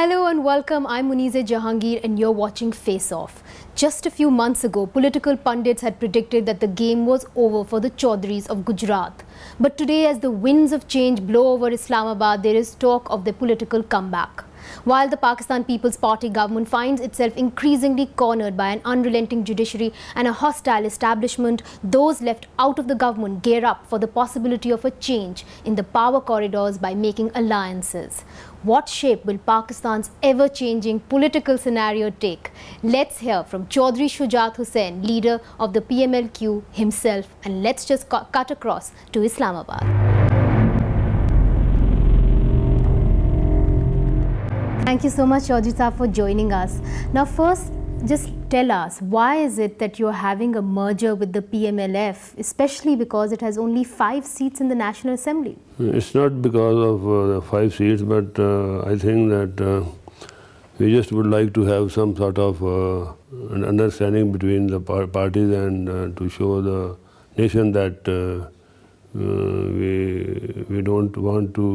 Hello and welcome. I'm Muniza Jahangir and you're watching Face Off. Just a few months ago, political pundits had predicted that the game was over for the Chaudhrys of Gujarat. But today, as the winds of change blow over Islamabad, there is talk of their political comeback while the Pakistan People's Party government finds itself increasingly cornered by an unrelenting judiciary and a hostile establishment, those left out of the government gear up for the possibility of a change in the power corridors by making alliances. What shape will Pakistan's ever-changing political scenario take? Let's hear from Chaudhry Shujat Hussain, leader of the PMLQ himself, and let's just cut across to Islamabad. Thank you so much, Georgita, for joining us. Now, first, just tell us why is it that you're having a merger with the PMLF, especially because it has only five seats in the National Assembly? It's not because of uh, the five seats, but uh, I think that uh, we just would like to have some sort of uh, an understanding between the par parties and uh, to show the nation that uh, we we don't want to.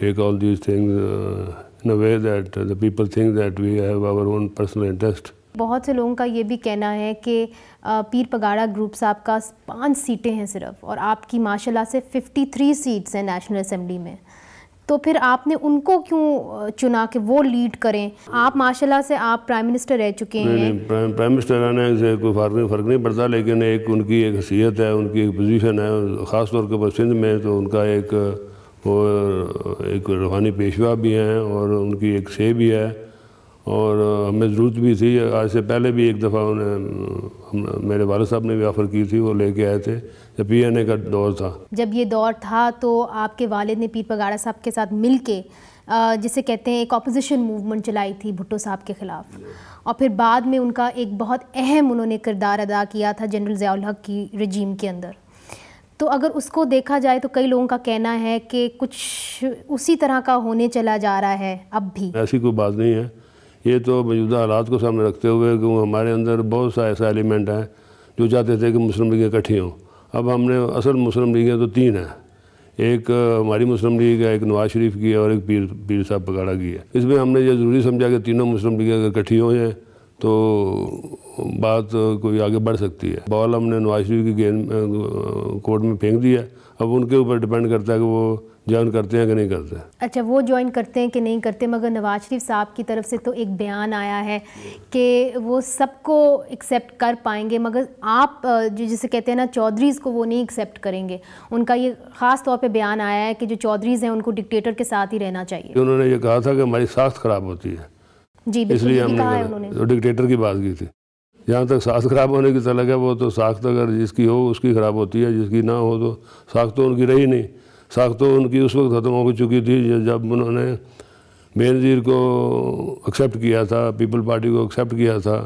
take all these things uh, in a way that the people think that we have our own personal interest. बहुत से लोगों का ये भी कहना है कि पीर पगाड़ा ग्रुप साहब का पाँच सीटें हैं सिर्फ और आपकी माशाल्लाह से 53 सीट्स हैं नेशनल असम्बली में तो फिर आपने उनको क्यों चुना कि वो लीड करें आप माशाल्लाह से आप प्राइम मिनिस्टर रह चुके हैं नहीं, नहीं, प्राइम मिनिस्टर रहने से कोई फर्क फर्क नहीं पड़ता लेकिन एक उनकी एक हैसियत है उनकी एक पोजीशन है ख़ास तौर पर सिंध में तो उनका एक और एक रूहानी पेशवा भी हैं और उनकी एक से भी है और हमें ज़रूरत भी थी आज से पहले भी एक दफ़ा उन्हें मेरे वाल साहब ने भी ऑफ़र की थी वो लेके आए थे जब पी एन ए का दौर था जब ये दौर था तो आपके वालिद ने पीर पगाड़ा साहब के साथ मिल के जिसे कहते हैं एक अपोजिशन मूवमेंट चलाई थी भुट्टो साहब के ख़िलाफ़ और फिर बाद में उनका एक बहुत अहम उन्होंने किरदार अदा किया था जनरल ज़ियाल हक की रजीम के अंदर तो अगर उसको देखा जाए तो कई लोगों का कहना है कि कुछ उसी तरह का होने चला जा रहा है अब भी ऐसी कोई बात नहीं है ये तो मौजूदा हालात को सामने रखते हुए कि हमारे अंदर बहुत सा ऐसा एलिमेंट है जो चाहते थे कि मुस्लिम लीगें इकट्ठी हों अब हमने असल मुस्लिम लीगें तो तीन हैं एक हमारी मुस्लिम लीग है एक नवाज शरीफ की है और एक पीर पीर साहब पगाड़ा की है इसमें हमने ये ज़रूरी समझा कि तीनों मुस्लिम लीगें अगर इकट्ठी हो जाएँ तो बात कोई आगे बढ़ सकती है बॉल हमने नवाज शरीफ की गेंद कोर्ट में फेंक दिया अब उनके ऊपर डिपेंड करता है कि वो ज्वाइन करते हैं कि नहीं करते हैं। अच्छा वो ज्वाइन करते हैं कि नहीं करते मगर नवाज शरीफ साहब की तरफ से तो एक बयान आया है कि वो सबको एक्सेप्ट कर पाएंगे मगर आप जो जिसे कहते हैं ना चौधरीज़ को वो नहीं एक्सेप्ट करेंगे उनका ये ख़ास तौर पर बयान आया है कि जो चौधरीज़ हैं उनको डिक्टेटर के साथ ही रहना चाहिए उन्होंने ये कहा था कि हमारी साख्त खराब होती है इसलिए हमने डिक्टेटर तो की बात की थी जहाँ तक साख खराब होने की तलक है वो तो साख तो अगर जिसकी हो उसकी खराब होती है जिसकी ना हो तो साख तो उनकी रही नहीं साख तो उनकी उस वक्त खत्म हो चुकी थी जब उन्होंने बेनजीर को एक्सेप्ट किया था पीपल पार्टी को एक्सेप्ट किया था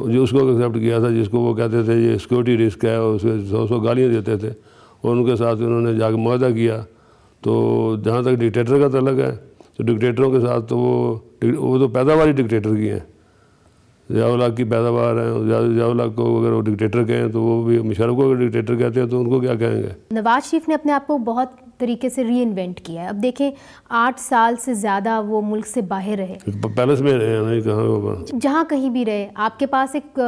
जो उसको एक्सेप्ट किया था जिसको वो कहते थे ये सिक्योरिटी रिस्क है और उसके सौ सौ गालियाँ देते थे और उनके साथ उन्होंने जाकर मुआदा किया तो जहाँ तक डिक्टेटर का तलक है तो डिक्टेटरों के साथ तो वो वो तो पैदावार ही डिक्टेटर की हैं जयाउलाक की पैदावार है जयाउलाक को अगर वो डिक्टेटर कहें तो वो भी मुशरफ को अगर डिक्टेटर कहते हैं तो उनको क्या कहेंगे नवाज शरीफ ने अपने आप को बहुत तरीके से री इन्वेंट किया है अब देखें आठ साल से ज़्यादा वो मुल्क से बाहर रहे तो पैलेस में रहे कहाँ जहाँ कहीं भी रहे आपके पास एक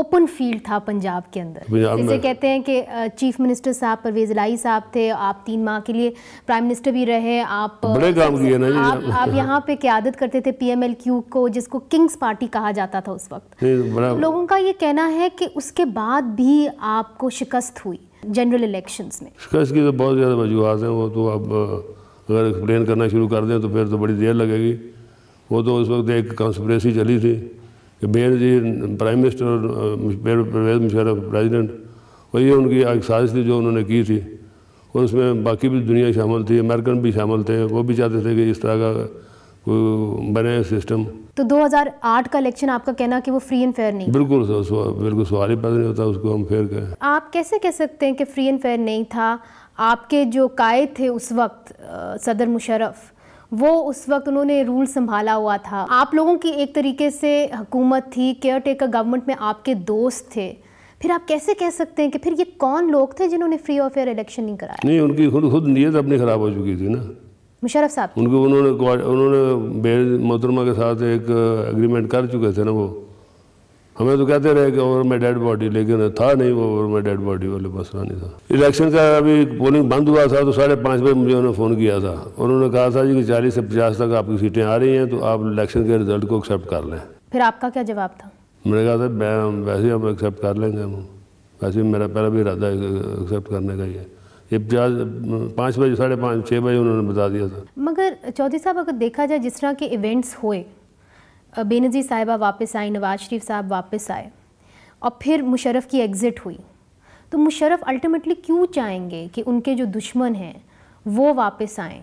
ओपन फील्ड था पंजाब के अंदर जिसे कहते हैं कि चीफ मिनिस्टर साहब परवेज लाई साहब थे आप तीन माह के लिए प्राइम मिनिस्टर भी रहे आप बड़े काम किए ना आप, आप यहाँ पे क्यादत करते थे पीएमएलक्यू को जिसको किंग्स पार्टी कहा जाता था उस वक्त लोगों का ये कहना है कि उसके बाद भी आपको शिकस्त हुई जनरल इलेक्शंस में शिकस्त की तो बहुत ज़्यादा वजूहत हैं वो तो अब अगर एक्सप्लेन करना शुरू कर दें तो फिर तो बड़ी देर लगेगी वो तो उस वक्त एक कॉन्सप्रेसी चली थी कि बेर जी प्राइम मिनिस्टर और परवेज मुशरफ प्रेजिडेंट और ये उनकी एक साजिश थी जो उन्होंने की थी और उसमें बाकी भी दुनिया शामिल थी अमेरिकन भी शामिल थे वो भी चाहते थे कि इस तरह का बने सिस्टम तो 2008 का इलेक्शन आपका कहना कि वो फ्री एंड फेयर नहीं बिल्कुल बिल्कुल सवाल ही पैदा नहीं होता उसको हम फेयर कहें आप कैसे कह सकते हैं कि फ्री एंड फेयर नहीं था आपके जो कायद थे उस वक्त सदर मुशरफ वो उस वक्त उन्होंने रूल संभाला हुआ था आप लोगों की एक तरीके से हुकूमत थी केयर टेकर गवर्नमेंट में आपके दोस्त थे फिर आप कैसे कह सकते हैं कि फिर ये कौन लोग थे जिन्होंने फ्री और फेयर इलेक्शन नहीं कराया नहीं उनकी खुद खुद नीयत अपनी ख़राब हो चुकी थी ना मुशरफ साहब उनको उन्होंने उन्होंने बेर मोहतरमा के साथ एक एग्रीमेंट कर चुके थे ना वो हमें तो कहते रहे कि ओवर में डेड बॉडी लेकिन था नहीं वो ओवर माई डेड बॉडी वाले मसला नहीं था इलेक्शन का अभी पोलिंग बंद हुआ था तो साढ़े पाँच बजे मुझे उन्होंने फ़ोन किया था उन्होंने कहा था जी कि चालीस से पचास तक आपकी सीटें आ रही हैं तो आप इलेक्शन के रिजल्ट को एक्सेप्ट कर लें फिर आपका क्या जवाब था मैंने कहा था वैसे हम एक्सेप्ट कर लेंगे हम वैसे मेरा पहला भी इरादा एक्सेप्ट करने का ही है इब्जाज पाँच बजे साढ़े पाँच छः बजे उन्होंने बता दिया था मगर चौधरी साहब अगर देखा जाए जिस तरह के इवेंट्स हुए बेनजीर साहिबा वापस आए नवाज शरीफ साहब वापस आए और फिर मुशरफ की एग्ज़िट हुई तो मुशरफ अल्टीमेटली क्यों चाहेंगे कि उनके जो दुश्मन हैं वो वापस आएँ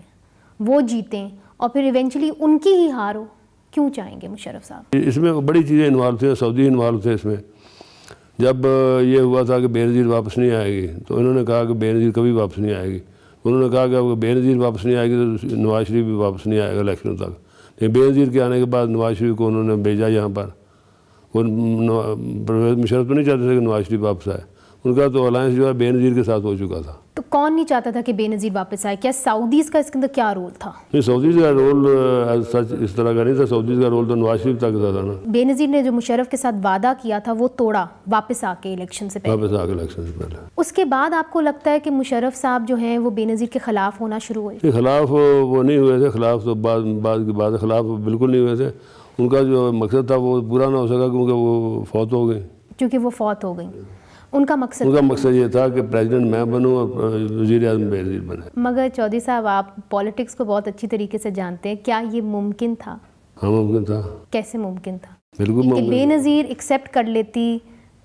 वो जीतें और फिर इवेंचुअली उनकी ही हार हो क्यों चाहेंगे मुशरफ साहब इसमें बड़ी चीज़ें इन्वॉल्व थे सऊदी इन्वॉल्व थे इसमें जब ये हुआ था कि बेनज़ीर वापस नहीं आएगी तो इन्होंने कहा कि बेनज़ीर कभी वापस नहीं आएगी उन्होंने कहा कि अगर बेनज़ीर वापस नहीं आएगी तो नवाज शरीफ भी वापस नहीं आएगा इलेक्शन तक लेकिन बेनज़ीर के आने के बाद नवाज शरीफ को उन्होंने भेजा यहाँ पर वो परवेज मुशरफ तो नहीं चाहते थे कि नवाज शरीफ वापस आए उनका तो अलायंस जो है बेनज़ीर के साथ हो चुका था कौन नहीं चाहता था कि बेनज़ीर वापस आए क्या सऊदीज़ का इसके अंदर क्या रोल था नहीं सऊदीज़ का रोल सच इस तरह का नहीं था सऊदीज़ का रोल तो नवाज शरीफ तक था ना बेनज़ीर ने जो मुशरफ के साथ वादा किया था वो तोड़ा वापस आके इलेक्शन से पहले वापस आके इलेक्शन से पहले उसके बाद आपको लगता है कि मुशरफ साहब जो है वो बेनज़ीर के ख़िलाफ़ होना शुरू हुए खिलाफ वो नहीं हुए थे खिलाफ तो बाद बाद के बाद खिलाफ बिल्कुल नहीं हुए थे उनका जो मकसद था वो पूरा ना हो सका क्योंकि वो फौत हो गए क्योंकि वो फौत हो गई उनका मकसद उनका मकसद ये था कि प्रेसिडेंट मैं बनूं और वजीर अजम बेजीर बने मगर चौधरी साहब आप पॉलिटिक्स को बहुत अच्छी तरीके से जानते हैं क्या ये मुमकिन था हाँ मुमकिन था कैसे मुमकिन था बिल्कुल बेनज़ीर एक्सेप्ट कर लेती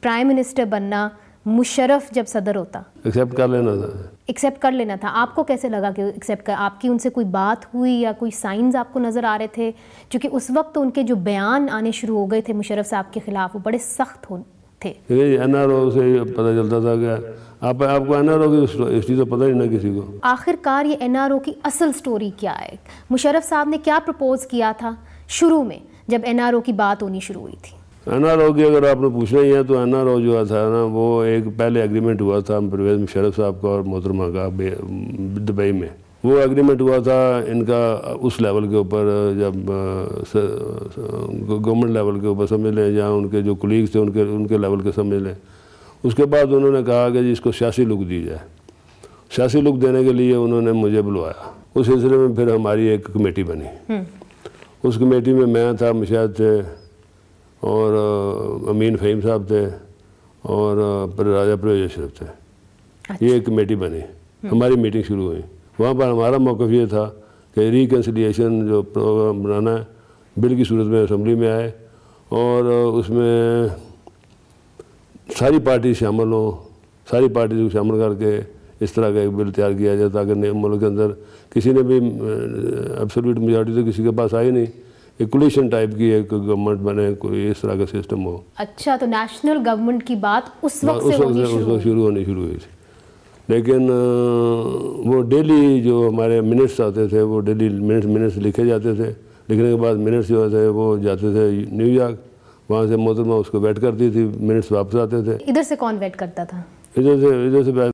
प्राइम मिनिस्टर बनना मुशरफ जब सदर होता एक्सेप्ट कर लेना था एक्सेप्ट कर लेना था आपको कैसे लगा कि एक्सेप्ट कर आपकी उनसे कोई बात हुई या कोई साइंस आपको नज़र आ रहे थे क्योंकि उस वक्त उनके जो बयान आने शुरू हो गए थे मुशरफ साहब के ख़िलाफ़ वो बड़े सख्त थे एनआरओ से पता चलता था क्या आप आपको एनआरओ की हिस्ट्री तो पता ही ना किसी को आखिरकार ये एनआरओ की असल स्टोरी क्या है मुशरफ साहब ने क्या प्रपोज किया था शुरू में जब एनआरओ की बात होनी शुरू हुई थी एनआरओ की अगर आपने पूछना ही है तो एनआरओ जो था ना वो एक पहले एग्रीमेंट हुआ था परवेज मुशरफ साहब का और मोहतरमा का दुबई में वो एग्रीमेंट हुआ था इनका उस लेवल के ऊपर जब गवर्नमेंट लेवल के ऊपर समझ लें या उनके जो कुलीग्स थे उनके उनके लेवल के समझ लें उसके बाद उन्होंने कहा कि जी इसको सियासी लुक दी जाए सियासी लुक देने के लिए उन्होंने मुझे बुलवाया उस सिलसिले में फिर हमारी एक कमेटी बनी हम्म। उस कमेटी में मैं था मुशाद थे और अमीन फ़हीम साहब थे और राजा प्रयोज अशरफ थे अच्छा। ये एक कमेटी बनी हम्म। हमारी मीटिंग शुरू हुई वहाँ पर हमारा मौक़ ये था कि रिकन्सिलियेशन जो प्रोग्राम बनाना है बिल की सूरत में असम्बली में आए और उसमें सारी पार्टी शामिल हों सारी पार्टी को शामिल करके इस तरह का एक बिल तैयार किया जाए ताकि मुल्क के अंदर किसी ने भी एब्सोल्यूट मेजोरिटी तो किसी के पास आई नहीं एकुलेशन टाइप की एक गवर्नमेंट बने कोई इस तरह का सिस्टम हो अच्छा तो नेशनल गवर्नमेंट की बात उस हाँ, वक्त उस वक्त शुरू होनी शुरू हुई थी लेकिन वो डेली जो हमारे मिनट्स आते थे वो डेली मिनट्स मिनट्स लिखे जाते थे लिखने के बाद मिनट्स जो थे वो जाते थे न्यूयॉर्क वहाँ से मोहतरमा उसको वेट करती थी मिनट्स वापस आते थे इधर से कौन वेट करता था इधर से इधर से